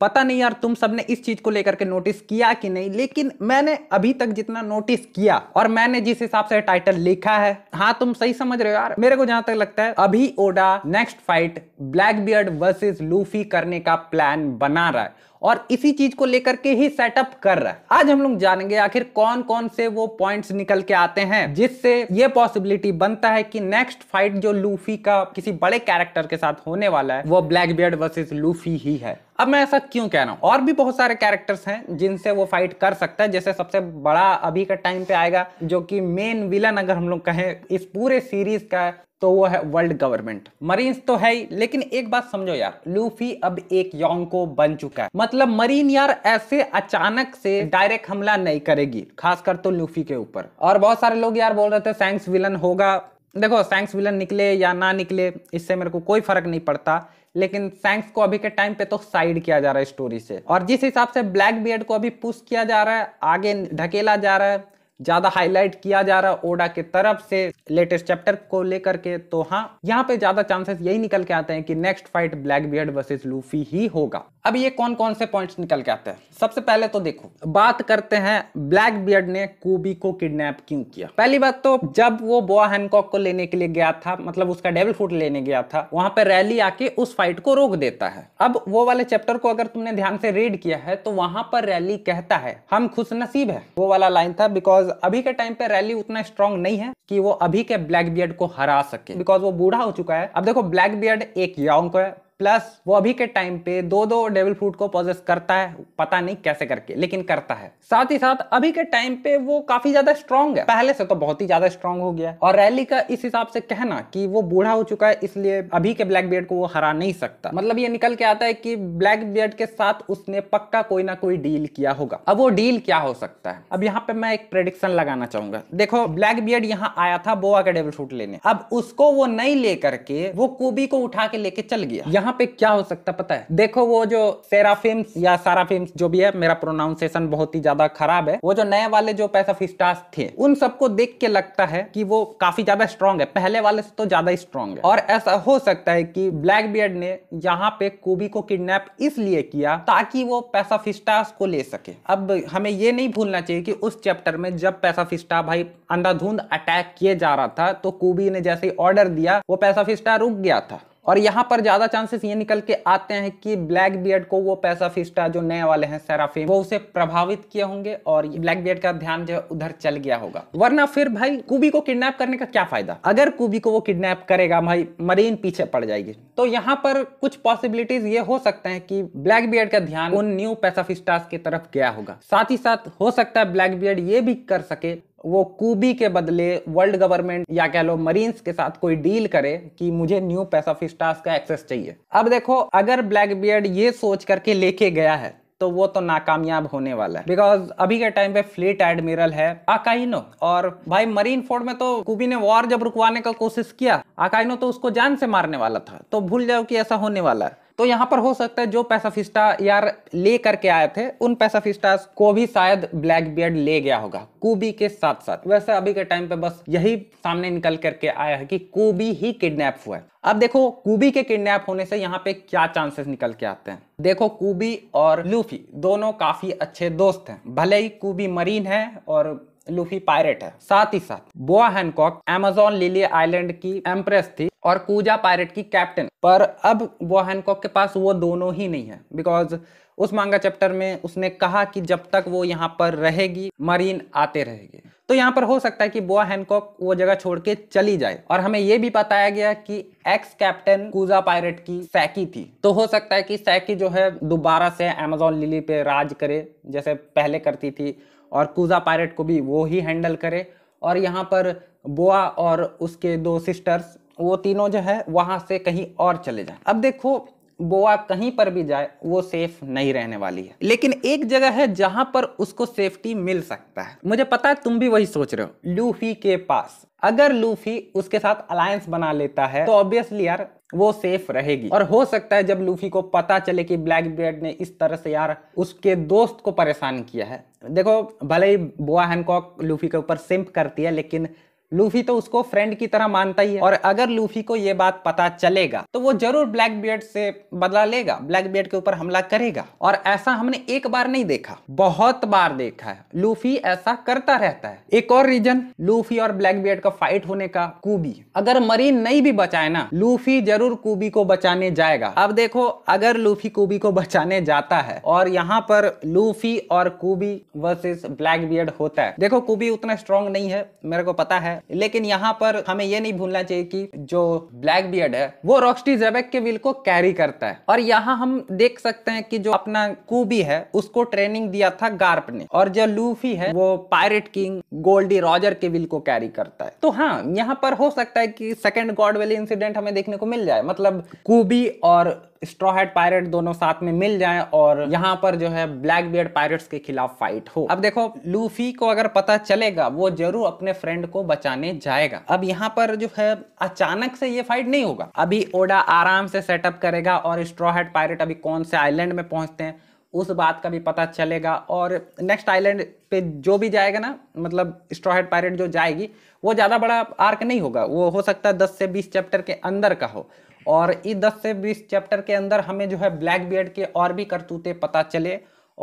पता नहीं यार तुम सबने इस चीज को लेकर के नोटिस किया कि नहीं लेकिन मैंने अभी तक जितना नोटिस किया और मैंने जिस हिसाब से टाइटल लिखा है हाँ तुम सही समझ रहे हो यार मेरे को जहां तक लगता है अभी Oda next fight Blackbeard versus Luffy करने का प्लान बना रहा है और इसी चीज को लेकर के ही सेटअप कर रहा है आज हम लोग जानेंगे आखिर कौन कौन से वो पॉइंट्स निकल के आते हैं जिससे ये पॉसिबिलिटी बनता है कि नेक्स्ट फाइट जो लूफी का किसी बड़े कैरेक्टर के साथ होने वाला है वो ब्लैक बियर्ड वर्सेज लूफी ही है अब मैं ऐसा क्यों कह रहा हूँ और भी बहुत सारे कैरेक्टर्स हैं जिनसे वो फाइट कर सकता है जैसे सबसे बड़ा अभी का टाइम पे आएगा जो कि मेन विलन अगर हम लोग कहें इस पूरे सीरीज का तो वो है वर्ल्ड गवर्नमेंट मरीन तो है ही लेकिन एक बात समझो यार लूफी अब एक योंको बन चुका है मतलब मरीन यार ऐसे अचानक से डायरेक्ट हमला नहीं करेगी खासकर तो लूफी के ऊपर और बहुत सारे लोग यार बोल रहे थे सैंक्स विलन होगा देखो सैंक्स विलन निकले या ना निकले इससे मेरे को कोई फर्क नहीं पड़ता लेकिन सैंक्स को अभी के टाइम पे तो साइड किया जा रहा है स्टोरी से और जिस हिसाब से ब्लैक बियर्ड को अभी पुश किया जा रहा है आगे ढकेला जा रहा है ज्यादा हाईलाइट किया जा रहा है ओडा के तरफ से लेटेस्ट चैप्टर को लेकर के तो हाँ यहाँ पे ज्यादा चांसेस यही निकल के आते हैं कि next fight Blackbeard versus Luffy ही होगा अब ये कौन कौन से पॉइंट्स निकल के आते हैं सबसे पहले तो देखो बात करते हैं ब्लैक बियर्ड ने कोबी को किडनैप क्यों किया पहली बात तो जब वो बोआ हैनकॉक को लेने के लिए गया था मतलब उसका डेबल फूट लेने गया था वहां पर रैली आके उस फाइट को रोक देता है अब वो वाले चैप्टर को अगर तुमने ध्यान से रीड किया है तो वहां पर रैली कहता है हम खुश नसीब है वो वाला लाइन था बिकॉज बिकॉज अभी के टाइम पे रैली उतना स्ट्रॉन्ग नहीं है कि वो अभी के ब्लैक बियर्ड को हरा सके बिकॉज वो बूढ़ा हो चुका है अब देखो ब्लैक बियर्ड एक यंग है प्लस वो अभी के टाइम पे दो दो डेविल फ्रूट को प्रोजेस करता है पता नहीं कैसे करके लेकिन करता है साथ ही साथ अभी के टाइम पे वो काफी ज्यादा स्ट्रांग है पहले से तो बहुत ही ज्यादा स्ट्रांग हो गया और रैली का इस हिसाब से कहना कि वो बूढ़ा हो चुका है इसलिए अभी के ब्लैक बियर्ड को वो हरा नहीं सकता मतलब ये निकल के आता है कि ब्लैक बियर्ड के साथ उसने पक्का कोई ना कोई डील किया होगा अब वो डील क्या हो सकता है अब यहाँ पे मैं एक प्रेडिक्शन लगाना चाहूंगा देखो ब्लैक बियर्ड यहाँ आया था बोआ का डेविल फ्रूट लेने अब उसको वो नहीं लेकर के वो कोबी को उठा के लेके चल गया यहाँ यहाँ पे क्या हो सकता पता है देखो वो जो सेराफिम या साराफिम्स जो भी है मेरा प्रोनाउंसिएशन बहुत ही ज्यादा खराब है वो जो नए वाले जो फिस्टास थे उन सबको देख के लगता है कि वो काफी ज्यादा स्ट्रांग है पहले वाले से तो ज्यादा स्ट्रांग है और ऐसा हो सकता है कि ब्लैक बियर्ड ने यहाँ पे कोबी को किडनेप इसलिए किया ताकि वो पैसा फिस्टास को ले सके अब हमें ये नहीं भूलना चाहिए कि उस चैप्टर में जब पैसा फिस्टा भाई अंधाधुंध अटैक किए जा रहा था तो कोबी ने जैसे ऑर्डर दिया वो पैसा फिस्टा रुक गया था और यहाँ पर ज्यादा चांसेस ये निकल के आते हैं कि ब्लैक बियर्ड को वो पैसा फिस्टा जो नए वाले हैं सराफी वो उसे प्रभावित किए होंगे और ब्लैक बियर्ड का ध्यान जो उधर चल गया होगा वरना फिर भाई कुबी को किडनैप करने का क्या फायदा अगर कुबी को वो किडनैप करेगा भाई मरीन पीछे पड़ जाएगी तो यहाँ पर कुछ पॉसिबिलिटीज ये हो सकते हैं कि ब्लैक बियर्ड का ध्यान उन न्यू पैसा की तरफ गया होगा साथ ही साथ हो सकता है ब्लैक बियर्ड ये भी कर सके वो कूबी के बदले वर्ल्ड गवर्नमेंट या कह लो मरीन्स के साथ कोई डील करे कि मुझे न्यू पैसाफिस्टास का एक्सेस चाहिए अब देखो अगर ब्लैक बियर्ड ये सोच करके लेके गया है तो वो तो नाकामयाब होने वाला है बिकॉज अभी के टाइम पे फ्लीट एडमिरल है आकाइनो और भाई मरीन फोर्ड में तो कुबी ने वॉर जब रुकवाने का कोशिश किया आकाइनो तो उसको जान से मारने वाला था तो भूल जाओ कि ऐसा होने वाला है तो यहाँ पर हो सकता है जो पैसाफिस्टा यार ले करके आए थे उन पैसाफिस्टा को भी शायद ब्लैक बियर्ड ले गया होगा कूबी के साथ साथ वैसे अभी के टाइम पे बस यही सामने निकल करके आया है कि कूबी ही किडनैप हुआ है अब देखो कूबी के किडनैप होने से यहाँ पे क्या चांसेस निकल के आते हैं देखो कूबी और लूफी दोनों काफी अच्छे दोस्त हैं भले ही कूबी मरीन है और लूफी पायरेट है साथ ही साथ Boa Hancock Amazon Lily island की एम्प्रेस थी और कूजा पायरेट की कैप्टन पर अब बोआ हैनकॉक के पास वो दोनों ही नहीं है बिकॉज उस मांगा चैप्टर में उसने कहा कि जब तक वो यहाँ पर रहेगी मरीन आते रहेंगे तो यहाँ पर हो सकता है कि बोआ हैनकॉक वो जगह छोड़ के चली जाए और हमें ये भी बताया गया कि एक्स कैप्टन कूजा पायरेट की सैकी थी तो हो सकता है कि सैकी जो है दोबारा से अमेजोन लिली पे राज करे जैसे पहले करती थी और कूजा पायरेट को भी वो ही हैंडल करे और यहाँ पर बोआ और उसके दो सिस्टर्स वो तीनों जो है वहाँ से कहीं और चले जाएं अब देखो बोआ कहीं पर भी जाए वो सेफ नहीं रहने वाली है लेकिन एक जगह है जहां पर उसको सेफ्टी मिल सकता है मुझे पता है तुम भी वही सोच रहे हो लूफी के पास अगर लूफी उसके साथ अलायंस बना लेता है तो ऑब्वियसली यार वो सेफ रहेगी और हो सकता है जब लूफी को पता चले कि ब्लैक ब्रेड ने इस तरह से यार उसके दोस्त को परेशान किया है देखो भले ही बोआ हैनकॉक लूफी के ऊपर सिंप करती है लेकिन लूफी तो उसको फ्रेंड की तरह मानता ही है और अगर लूफी को ये बात पता चलेगा तो वो जरूर ब्लैक बियर्ड से बदला लेगा ब्लैक बियर्ड के ऊपर हमला करेगा और ऐसा हमने एक बार नहीं देखा बहुत बार देखा है लूफी ऐसा करता रहता है एक और रीजन लूफी और ब्लैक बियर्ड का फाइट होने का कूबी अगर मरीन नहीं भी बचाए ना लूफी जरूर कूबी को बचाने जाएगा अब देखो अगर लूफी कूबी को बचाने जाता है और यहाँ पर लूफी और कूबी वर्सेस ब्लैक बियर्ड होता है देखो कूबी उतना स्ट्रांग नहीं है मेरे को पता है है लेकिन यहाँ पर हमें ये नहीं भूलना चाहिए कि जो ब्लैक बियर्ड है वो रॉक्सटी जेबेक के विल को कैरी करता है और यहाँ हम देख सकते हैं कि जो अपना कूबी है उसको ट्रेनिंग दिया था गार्प ने और जो लूफी है वो पायरेट किंग गोल्डी रॉजर के विल को कैरी करता है तो हाँ यहाँ पर हो सकता है कि सेकेंड गॉड वैली इंसिडेंट हमें देखने को मिल जाए मतलब कूबी और स्ट्रॉ हेड पायरेट दोनों साथ में मिल जाएं और यहाँ पर जो है ब्लैक बियर्ड पायरेट्स के खिलाफ फाइट हो अब देखो लूफी को अगर पता चलेगा वो जरूर अपने फ्रेंड को बचाने जाएगा अब यहाँ पर जो है अचानक से ये फाइट नहीं होगा अभी ओडा आराम से सेटअप करेगा और स्ट्रॉ हेड पायरेट अभी कौन से आइलैंड में पहुंचते हैं उस बात का भी पता चलेगा और नेक्स्ट आइलैंड पे जो भी जाएगा ना मतलब स्ट्रॉहेड पायरेट जो जाएगी वो ज़्यादा बड़ा आर्क नहीं होगा वो हो सकता है दस से बीस चैप्टर के अंदर का हो और इस 10 से 20 चैप्टर के अंदर हमें जो है ब्लैक बियर्ड के और भी करतूते पता चले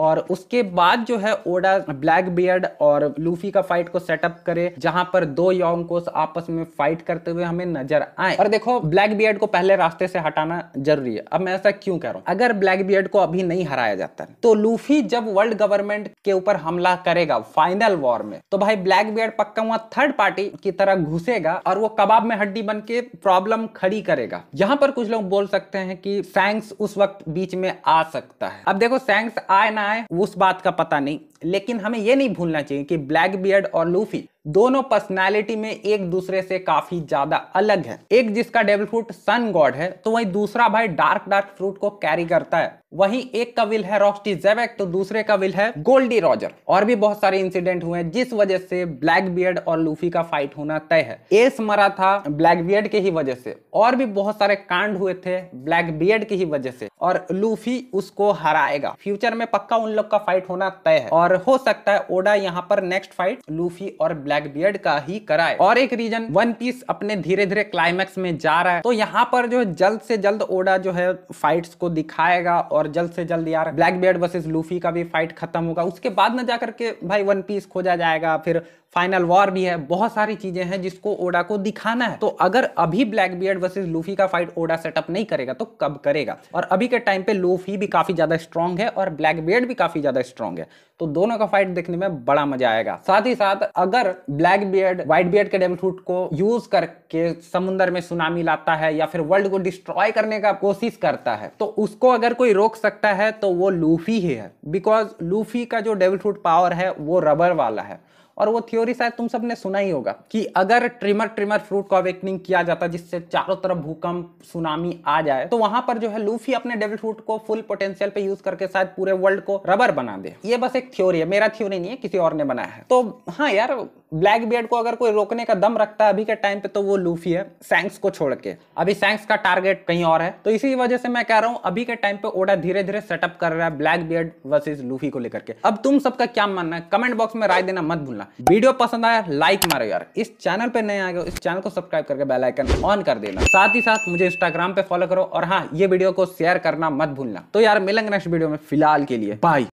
और उसके बाद जो है ओडा ब्लैक बियर्ड और लूफी का फाइट को सेटअप करे जहां पर दो को आपस में फाइट करते हुए हमें नजर आए और देखो ब्लैक बियर्ड को पहले रास्ते से हटाना जरूरी है अब मैं ऐसा क्यों कह रहा हूँ अगर ब्लैक बियर्ड को अभी नहीं हराया जाता तो लूफी जब वर्ल्ड गवर्नमेंट के ऊपर हमला करेगा फाइनल वॉर में तो भाई ब्लैक बियर्ड पक्का हुआ थर्ड पार्टी की तरह घुसेगा और वो कबाब में हड्डी बन के प्रॉब्लम खड़ी करेगा यहाँ पर कुछ लोग बोल सकते हैं कि सैंक्स उस वक्त बीच में आ सकता है अब देखो सैंक्स आए ना आए उस बात का पता नहीं लेकिन हमें यह नहीं भूलना चाहिए कि ब्लैक बियर्ड और लूफी दोनों पर्सनैलिटी में एक दूसरे से काफी ज्यादा अलग है एक जिसका डेबल फ्रूट सन गॉड है तो वही दूसरा भाई डार्क डार्क फ्रूट को कैरी करता है वहीं एक का विल है रॉक्सटी जेवेक तो दूसरे का विल है गोल्डी रॉजर और भी बहुत सारे इंसिडेंट हुए हैं जिस वजह से ब्लैक बियर्ड और लूफी का फाइट होना तय है एस मरा था ब्लैक बियर्ड के ही वजह से और भी बहुत सारे कांड हुए थे ब्लैक बियर्ड की ही वजह से और लूफी उसको हराएगा फ्यूचर में पक्का उन लोग का फाइट होना तय है और हो सकता है ओडा यहाँ पर नेक्स्ट फाइट लूफी और ब्लैक ब्लैक बियर्ड का ही कराए और एक रीजन वन पीस अपने धीरे धीरे क्लाइमैक्स में जा रहा है तो यहाँ पर जो है जल्द से जल्द ओडा जो है फाइट्स को दिखाएगा और जल्द से जल्द यार ब्लैक बियर्ड वर्सेज लूफी का भी फाइट खत्म होगा उसके बाद ना जाकर के भाई वन पीस खोजा जाएगा फिर फाइनल वॉर भी है बहुत सारी चीजें हैं जिसको ओडा को दिखाना है तो अगर अभी ब्लैक बियर्ड वर्सेज लूफी का फाइट ओडा सेटअप नहीं करेगा तो कब करेगा और अभी के टाइम पे लूफी भी काफी ज्यादा स्ट्रॉन्ग है और ब्लैक बियर्ड भी काफी ज्यादा स्ट्रॉन्ग है तो दोनों का फाइट देखने में बड़ा मजा आएगा साथ ही साथ अगर ब्लैक बियर्ड व्हाइट बियर्ड के डेबल फ्रूट को यूज करके समुद्र में सुनामी लाता है या फिर वर्ल्ड को डिस्ट्रॉय करने का कोशिश करता है तो उसको अगर कोई रोक सकता है तो वो लूफी ही है बिकॉज लूफी का जो डेबल फ्रूट पावर है वो रबर वाला है और वो थ्योरी शायद तुम सबने सुना ही होगा कि अगर ट्रिमर ट्रिमर फ्रूट का अवेकनिंग किया जाता जिससे चारों तरफ भूकंप सुनामी आ जाए तो वहां पर जो है लूफी अपने डेविल फ्रूट को फुल पोटेंशियल पे यूज करके शायद पूरे वर्ल्ड को रबर बना दे ये बस एक थ्योरी है मेरा थ्योरी नहीं है किसी और ने बनाया है तो हाँ यार ब्लैक बियर्ड को अगर कोई रोकने का दम रखता है अभी के टाइम पे तो वो लूफी है सैंक्स को छोड़ के अभी सैंक्स का टारगेट कहीं और है तो इसी वजह से मैं कह रहा हूँ अभी के टाइम पे ओडा धीरे धीरे सेटअप कर रहा है ब्लैक बियर्ड वर्सेज लूफी को लेकर के अब तुम सबका क्या मानना है कमेंट बॉक्स में राय देना मत भूलना करना वीडियो पसंद आया लाइक मारो यार इस चैनल पे नए आ गए इस चैनल को सब्सक्राइब करके बेल आइकन ऑन कर देना साथ ही साथ मुझे इंस्टाग्राम पे फॉलो करो और हाँ ये वीडियो को शेयर करना मत भूलना तो यार मिलेंगे नेक्स्ट वीडियो में फिलहाल के लिए बाय